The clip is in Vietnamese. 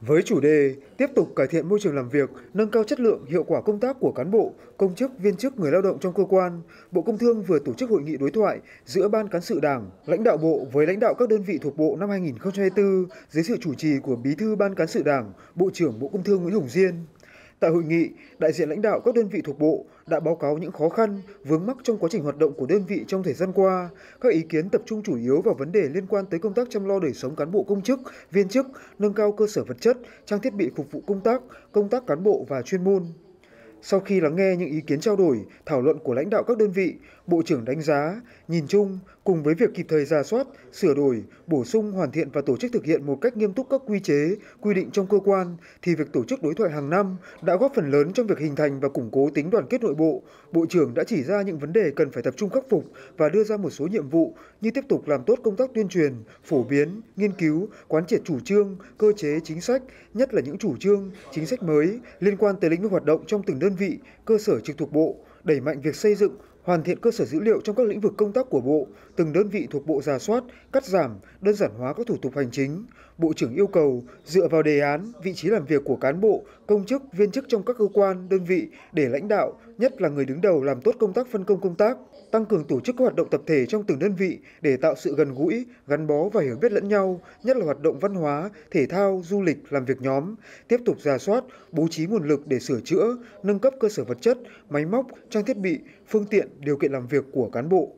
Với chủ đề tiếp tục cải thiện môi trường làm việc, nâng cao chất lượng, hiệu quả công tác của cán bộ, công chức, viên chức, người lao động trong cơ quan, Bộ Công Thương vừa tổ chức hội nghị đối thoại giữa Ban Cán sự Đảng, lãnh đạo Bộ với lãnh đạo các đơn vị thuộc Bộ năm 2024 dưới sự chủ trì của Bí thư Ban Cán sự Đảng, Bộ trưởng Bộ Công Thương Nguyễn Hồng Diên. Tại hội nghị, đại diện lãnh đạo các đơn vị thuộc bộ đã báo cáo những khó khăn, vướng mắc trong quá trình hoạt động của đơn vị trong thời gian qua. Các ý kiến tập trung chủ yếu vào vấn đề liên quan tới công tác chăm lo đời sống cán bộ công chức, viên chức, nâng cao cơ sở vật chất, trang thiết bị phục vụ công tác, công tác cán bộ và chuyên môn. Sau khi lắng nghe những ý kiến trao đổi, thảo luận của lãnh đạo các đơn vị, Bộ trưởng đánh giá, nhìn chung, cùng với việc kịp thời ra soát, sửa đổi, bổ sung, hoàn thiện và tổ chức thực hiện một cách nghiêm túc các quy chế, quy định trong cơ quan, thì việc tổ chức đối thoại hàng năm đã góp phần lớn trong việc hình thành và củng cố tính đoàn kết nội bộ. Bộ trưởng đã chỉ ra những vấn đề cần phải tập trung khắc phục và đưa ra một số nhiệm vụ như tiếp tục làm tốt công tác tuyên truyền, phổ biến, nghiên cứu, quán triệt chủ trương, cơ chế, chính sách, nhất là những chủ trương, chính sách mới liên quan tới lĩnh vực hoạt động trong từng đơn vị, cơ sở trực thuộc bộ, đẩy mạnh việc xây dựng, hoàn thiện cơ sở dữ liệu trong các lĩnh vực công tác của Bộ, từng đơn vị thuộc Bộ giả soát, cắt giảm, đơn giản hóa các thủ tục hành chính. Bộ trưởng yêu cầu dựa vào đề án, vị trí làm việc của cán bộ, công chức, viên chức trong các cơ quan, đơn vị để lãnh đạo, nhất là người đứng đầu làm tốt công tác phân công công tác, tăng cường tổ chức các hoạt động tập thể trong từng đơn vị để tạo sự gần gũi, gắn bó và hiểu biết lẫn nhau, nhất là hoạt động văn hóa, thể thao, du lịch, làm việc nhóm, tiếp tục giả soát, bố trí nguồn lực để sửa chữa, nâng cấp cơ sở vật chất, máy móc, trang thiết bị, phương tiện điều kiện làm việc của cán bộ